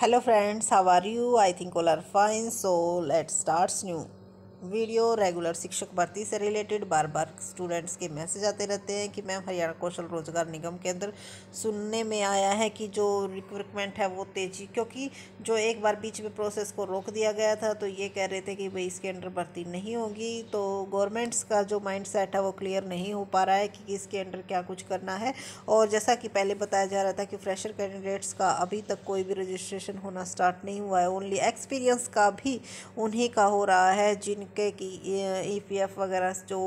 hello friends how are you i think all are fine so let's start new video regular शिक्षक भर्ती से related बार बार students के मैसेज आते रहते हैं कि मैम हरियाणा कौशल रोजगार निगम के अंदर सुनने में आया है कि जो रिक्रूटमेंट है वो तेज़ी क्योंकि जो एक बार बीच में प्रोसेस को रोक दिया गया था तो ये कह रहे थे कि भाई इसके अंडर भर्ती नहीं होगी तो गवर्नमेंट्स का जो माइंड सेट है वो क्लियर नहीं हो पा रहा है कि इसके अंडर क्या कुछ करना है और जैसा कि पहले बताया जा रहा था कि फ्रेशर कैंडिडेट्स का अभी तक कोई भी रजिस्ट्रेशन होना स्टार्ट नहीं हुआ है ओनली एक्सपीरियंस का भी उन्हीं का हो रहा है जिन के की ई पी एफ वगैरह जो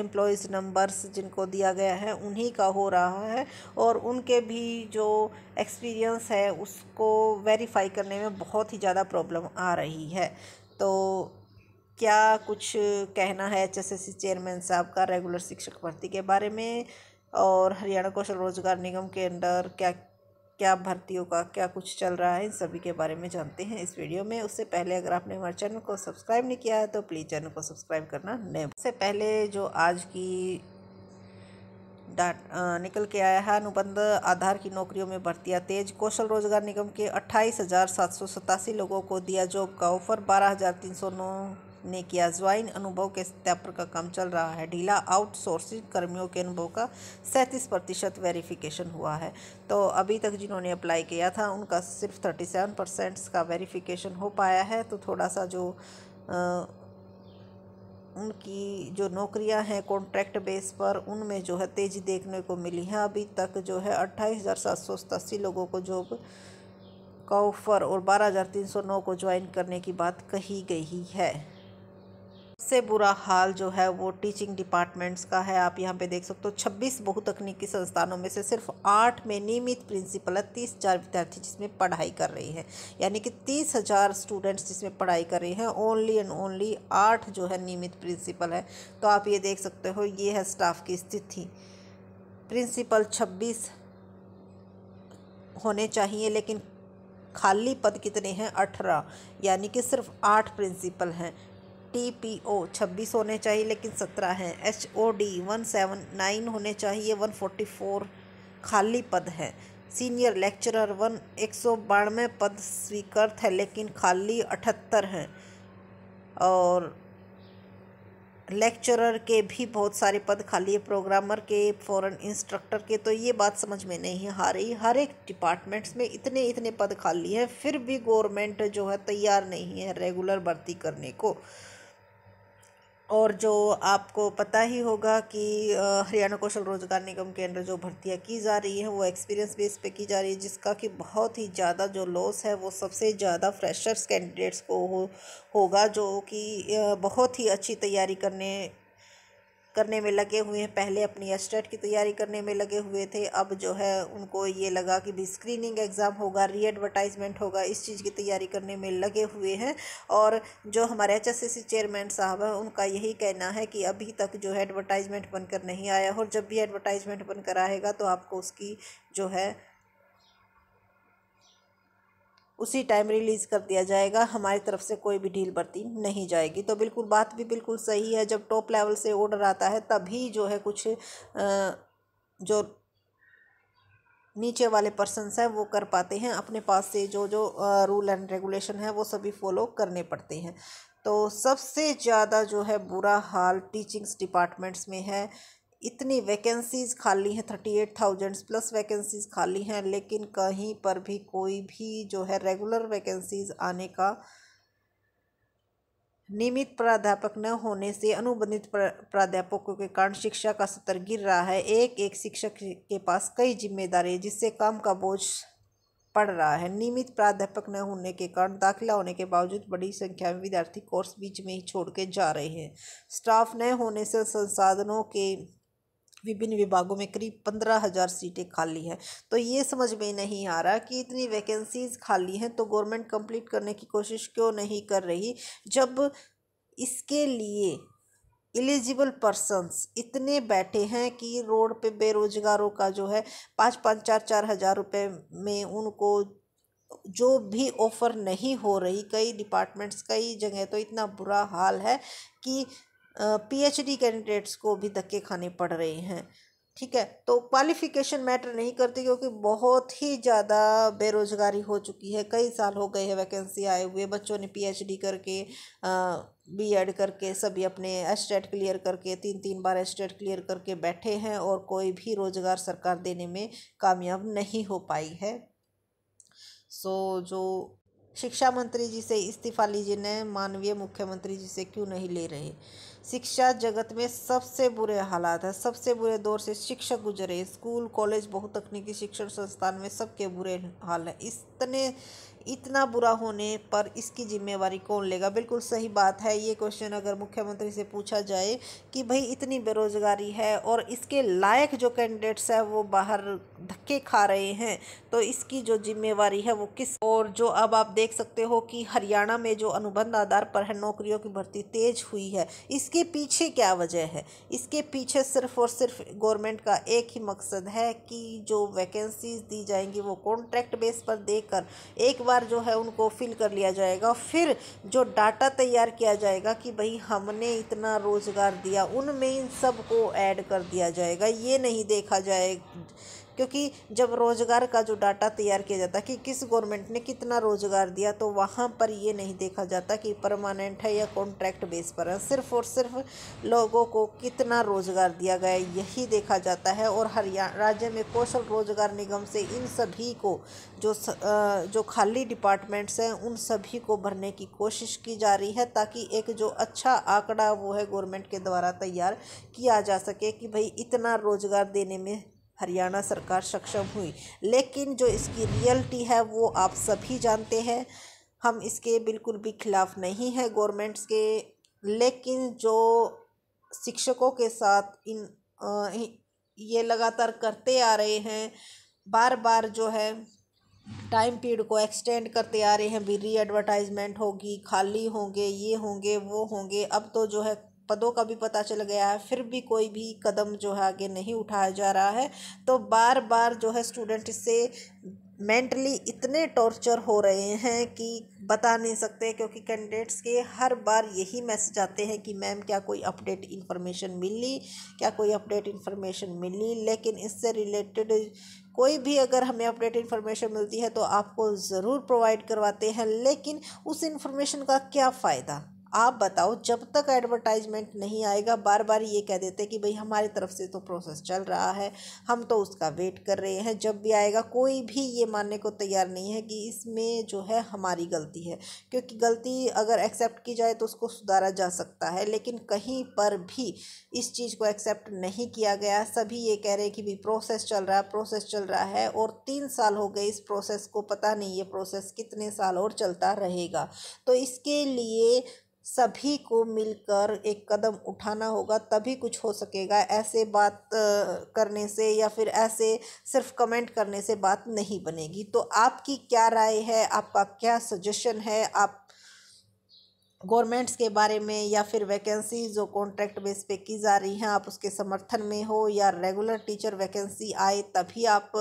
एम्प्लॉयज़ नंबर्स जिनको दिया गया है उन्हीं का हो रहा है और उनके भी जो एक्सपीरियंस है उसको वेरीफाई करने में बहुत ही ज़्यादा प्रॉब्लम आ रही है तो क्या कुछ कहना है एच चेयरमैन साहब का रेगुलर शिक्षक भर्ती के बारे में और हरियाणा कौशल रोजगार निगम के अंडर क्या क्या भर्तियों का क्या कुछ चल रहा है इन सभी के बारे में जानते हैं इस वीडियो में उससे पहले अगर आपने हमारे चैनल को सब्सक्राइब नहीं किया है तो प्लीज़ चैनल को सब्सक्राइब करना नहीं उससे पहले जो आज की डाट निकल के आया है अनुबंध आधार की नौकरियों में भर्तियां तेज कौशल रोजगार निगम के अट्ठाईस लोगों को दिया जॉब का ऑफर बारह ने किया ज्वाइन अनुभव के सत्यापन का काम चल रहा है ढीला आउटसोर्सिंग कर्मियों के अनुभव का सैंतीस प्रतिशत वेरीफिकेशन हुआ है तो अभी तक जिन्होंने अप्लाई किया था उनका सिर्फ थर्टी सेवन परसेंट का वेरीफिकेशन हो पाया है तो थोड़ा सा जो आ, उनकी जो नौकरियां हैं कॉन्ट्रैक्ट बेस पर उनमें जो है तेज़ी देखने को मिली है अभी तक जो है अट्ठाईस हज़ार सात सौ सतासी लोगों को जॉब का ऑफर और बारह हज़ार तीन सौ नौ को ज्वाइन करने की बात कही गई है सबसे बुरा हाल जो है वो टीचिंग डिपार्टमेंट्स का है आप यहाँ पे देख सकते हो छब्बीस बहुतकनीकी संस्थानों में से सिर्फ आठ में नियमित प्रिंसिपल है तीस हज़ार विद्यार्थी जिसमें पढ़ाई कर रही है यानी कि तीस हज़ार स्टूडेंट्स जिसमें पढ़ाई कर रही हैं ओनली एंड ओनली आठ जो है नियमित प्रिंसिपल है तो आप ये देख सकते हो ये है स्टाफ की स्थिति प्रिंसिपल छब्बीस होने चाहिए लेकिन खाली पद कितने हैं अठारह यानी कि सिर्फ आठ प्रिंसिपल हैं टी पी ओ छब्बीस होने चाहिए लेकिन सत्रह हैं H O D one seven nine होने चाहिए वन फोर्टी फोर खाली पद हैं सीनियर लेक्चरर वन एक सौ बानवे पद स्वीकृत है लेकिन खाली अठहत्तर हैं और लेक्चरर के भी बहुत सारे पद खाली है प्रोग्रामर के फॉरेन इंस्ट्रक्टर के तो ये बात समझ में नहीं आ रही हर एक डिपार्टमेंट्स में इतने इतने पद खाली हैं फिर भी गवर्नमेंट जो है तैयार नहीं है रेगुलर भर्ती करने को और जो आपको पता ही होगा कि हरियाणा कौशल रोज़गार निगम के अंदर जो भर्तियाँ की जा रही हैं वो एक्सपीरियंस बेस पे की जा रही है जिसका कि बहुत ही ज़्यादा जो लॉस है वो सबसे ज़्यादा फ्रेशर्स कैंडिडेट्स को हो होगा जो कि बहुत ही अच्छी तैयारी करने करने में लगे हुए हैं पहले अपनी एस्टेट की तैयारी करने में लगे हुए थे अब जो है उनको ये लगा कि भी स्क्रीनिंग एग्ज़ाम होगा री एडवर्टाइजमेंट होगा इस चीज़ की तैयारी करने में लगे हुए हैं और जो हमारे एच चेयरमैन साहब हैं उनका यही कहना है कि अभी तक जो है एडवर्टाइजमेंट बनकर नहीं आया और जब भी एडवर्टाइजमेंट बनकर आएगा तो आपको उसकी जो है उसी टाइम रिलीज़ कर दिया जाएगा हमारी तरफ से कोई भी ढील बरती नहीं जाएगी तो बिल्कुल बात भी बिल्कुल सही है जब टॉप लेवल से ऑर्डर आता है तभी जो है कुछ जो नीचे वाले पर्सनस हैं वो कर पाते हैं अपने पास से जो जो रूल एंड रेगुलेशन है वो सभी फॉलो करने पड़ते हैं तो सबसे ज़्यादा जो है बुरा हाल टीचिंग्स डिपार्टमेंट्स में है इतनी वैकेंसीज़ खाली हैं thirty eight thousands plus vacancies खाली हैं लेकिन कहीं पर भी कोई भी जो है रेगुलर वैकेंसीज़ आने का नियमित प्राध्यापक न होने से अनुबंधित प्राध्यापकों के कारण शिक्षा का स्तर गिर रहा है एक एक शिक्षक के पास कई जिम्मेदारी जिससे काम का बोझ पड़ रहा है नियमित प्राध्यापक न होने के कारण दाखिला होने के बावजूद बड़ी संख्या में विद्यार्थी कोर्स बीच में ही छोड़ के जा रहे हैं स्टाफ न होने से संसाधनों के विभिन्न विभागों में करीब पंद्रह हज़ार सीटें खाली हैं तो ये समझ में नहीं आ रहा कि इतनी वैकेंसीज़ खाली हैं तो गवर्नमेंट कंप्लीट करने की कोशिश क्यों नहीं कर रही जब इसके लिए एलिजिबल पर्सनस इतने बैठे हैं कि रोड पे बेरोजगारों का जो है पाँच पाँच चार चार हज़ार रुपये में उनको जो भी ऑफ़र नहीं हो रही कई डिपार्टमेंट्स कई जगह तो इतना बुरा हाल है कि पीएचडी कैंडिडेट्स को भी धक्के खाने पड़ रहे हैं ठीक है तो क्वालिफिकेशन मैटर नहीं करती क्योंकि बहुत ही ज़्यादा बेरोज़गारी हो चुकी है कई साल हो गए हैं वैकेंसी आए हुए बच्चों ने पीएचडी करके बी एड करके सभी अपने एस्टेट क्लियर करके तीन तीन बार एस्टेट क्लियर करके बैठे हैं और कोई भी रोज़गार सरकार देने में कामयाब नहीं हो पाई है सो so, जो शिक्षा मंत्री जी से इस्तीफ़ा लीजिए न मानवीय मुख्यमंत्री जी से क्यों नहीं ले रहे शिक्षा जगत में सबसे बुरे हालात है सबसे बुरे दौर से शिक्षक गुजरे स्कूल कॉलेज बहुत तकनीकी शिक्षण संस्थान में सबके बुरे हाल हैं इतने इतना बुरा होने पर इसकी जिम्मेवारी कौन लेगा बिल्कुल सही बात है ये क्वेश्चन अगर मुख्यमंत्री से पूछा जाए कि भाई इतनी बेरोज़गारी है और इसके लायक जो कैंडिडेट्स हैं वो बाहर धक्के खा रहे हैं तो इसकी जो जिम्मेवारी है वो किस और जो अब आप देख सकते हो कि हरियाणा में जो अनुबंध आधार पर है नौकरियों की भर्ती तेज हुई है इसके पीछे क्या वजह है इसके पीछे सिर्फ और सिर्फ गवर्नमेंट का एक ही मकसद है कि जो वैकेंसीज दी जाएंगी वो कॉन्ट्रैक्ट बेस पर देकर एक बार बार जो है उनको फिल कर लिया जाएगा फिर जो डाटा तैयार किया जाएगा कि भाई हमने इतना रोज़गार दिया उनमें इन सब को ऐड कर दिया जाएगा ये नहीं देखा जाए क्योंकि जब रोज़गार का जो डाटा तैयार किया जाता है कि किस गवर्नमेंट ने कितना रोज़गार दिया तो वहाँ पर ये नहीं देखा जाता कि परमानेंट है या कॉन्ट्रैक्ट बेस पर है सिर्फ और सिर्फ लोगों को कितना रोज़गार दिया गया यही देखा जाता है और हरियाणा राज्य में कौशल रोज़गार निगम से इन सभी को जो जो खाली डिपार्टमेंट्स हैं उन सभी को भरने की कोशिश की जा रही है ताकि एक जो अच्छा आंकड़ा वो है गवर्नमेंट के द्वारा तैयार किया जा सके कि भाई इतना रोज़गार देने में हरियाणा सरकार सक्षम हुई लेकिन जो इसकी रियलिटी है वो आप सभी जानते हैं हम इसके बिल्कुल भी खिलाफ नहीं है गवर्नमेंट्स के लेकिन जो शिक्षकों के साथ इन आ, ये लगातार करते आ रहे हैं बार बार जो है टाइम पीरियड को एक्सटेंड करते आ रहे हैं भी री एडवर्टाइजमेंट होगी खाली होंगे ये होंगे वो होंगे अब तो जो है पदों का भी पता चल गया है फिर भी कोई भी कदम जो है आगे नहीं उठाया जा रहा है तो बार बार जो है स्टूडेंट इससे मेंटली इतने टॉर्चर हो रहे हैं कि बता नहीं सकते क्योंकि कैंडिडेट्स के हर बार यही मैसेज आते हैं कि मैम क्या कोई अपडेट इन्फॉर्मेशन मिली क्या कोई अपडेट इन्फॉर्मेशन मिली लेकिन इससे रिलेटेड कोई भी अगर हमें अपडेट इन्फॉर्मेशन मिलती है तो आपको ज़रूर प्रोवाइड करवाते हैं लेकिन उस इन्फॉर्मेशन का क्या फ़ायदा आप बताओ जब तक एडवर्टाइजमेंट नहीं आएगा बार बार ये कह देते कि भाई हमारी तरफ से तो प्रोसेस चल रहा है हम तो उसका वेट कर रहे हैं जब भी आएगा कोई भी ये मानने को तैयार नहीं है कि इसमें जो है हमारी गलती है क्योंकि गलती अगर एक्सेप्ट की जाए तो उसको सुधारा जा सकता है लेकिन कहीं पर भी इस चीज़ को एक्सेप्ट नहीं किया गया सभी ये कह रहे हैं कि भाई प्रोसेस चल रहा है प्रोसेस चल रहा है और तीन साल हो गए इस प्रोसेस को पता नहीं ये प्रोसेस कितने साल और चलता रहेगा तो इसके लिए सभी को मिलकर एक कदम उठाना होगा तभी कुछ हो सकेगा ऐसे बात करने से या फिर ऐसे सिर्फ कमेंट करने से बात नहीं बनेगी तो आपकी क्या राय है आपका क्या सजेशन है आप गवर्नमेंट्स के बारे में या फिर वैकेंसी जो कॉन्ट्रैक्ट बेस पे की जा रही हैं आप उसके समर्थन में हो या रेगुलर टीचर वैकेंसी आए तभी आप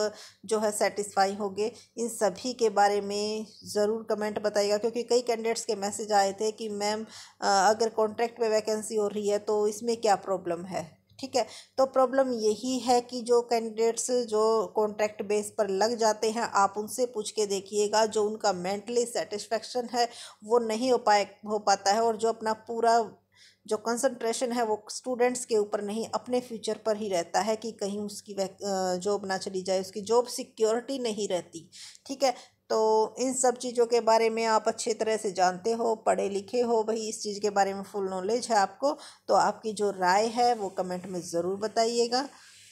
जो है सेटिस्फाई होगे इन सभी के बारे में ज़रूर कमेंट बताइएगा क्योंकि कई कैंडिडेट्स के मैसेज आए थे कि मैम अगर कॉन्ट्रैक्ट पे वैकेंसी हो रही है तो इसमें क्या प्रॉब्लम है ठीक है तो प्रॉब्लम यही है कि जो कैंडिडेट्स जो कॉन्ट्रैक्ट बेस पर लग जाते हैं आप उनसे पूछ के देखिएगा जो उनका मेंटली सेटिस्फैक्शन है वो नहीं हो पाए हो पाता है और जो अपना पूरा जो कंसंट्रेशन है वो स्टूडेंट्स के ऊपर नहीं अपने फ्यूचर पर ही रहता है कि कहीं उसकी जॉब ना चली जाए उसकी जॉब सिक्योरिटी नहीं रहती ठीक है तो इन सब चीज़ों के बारे में आप अच्छे तरह से जानते हो पढ़े लिखे हो भाई इस चीज़ के बारे में फुल नॉलेज है आपको तो आपकी जो राय है वो कमेंट में ज़रूर बताइएगा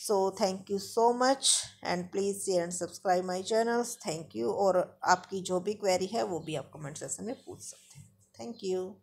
so thank you so much and please share and subscribe my channels thank you और आपकी जो भी क्वेरी है वो भी आप कमेंट सेक्शन में पूछ सकते हैं थैंक यू